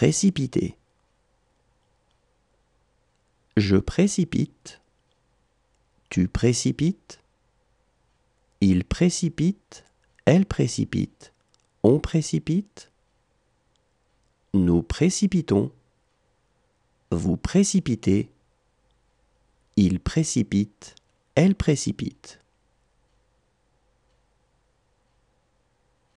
précipiter. Je précipite. Tu précipites. Il précipite. Elle précipite. On précipite. Nous précipitons. Vous précipitez. Il précipite. Elle précipite.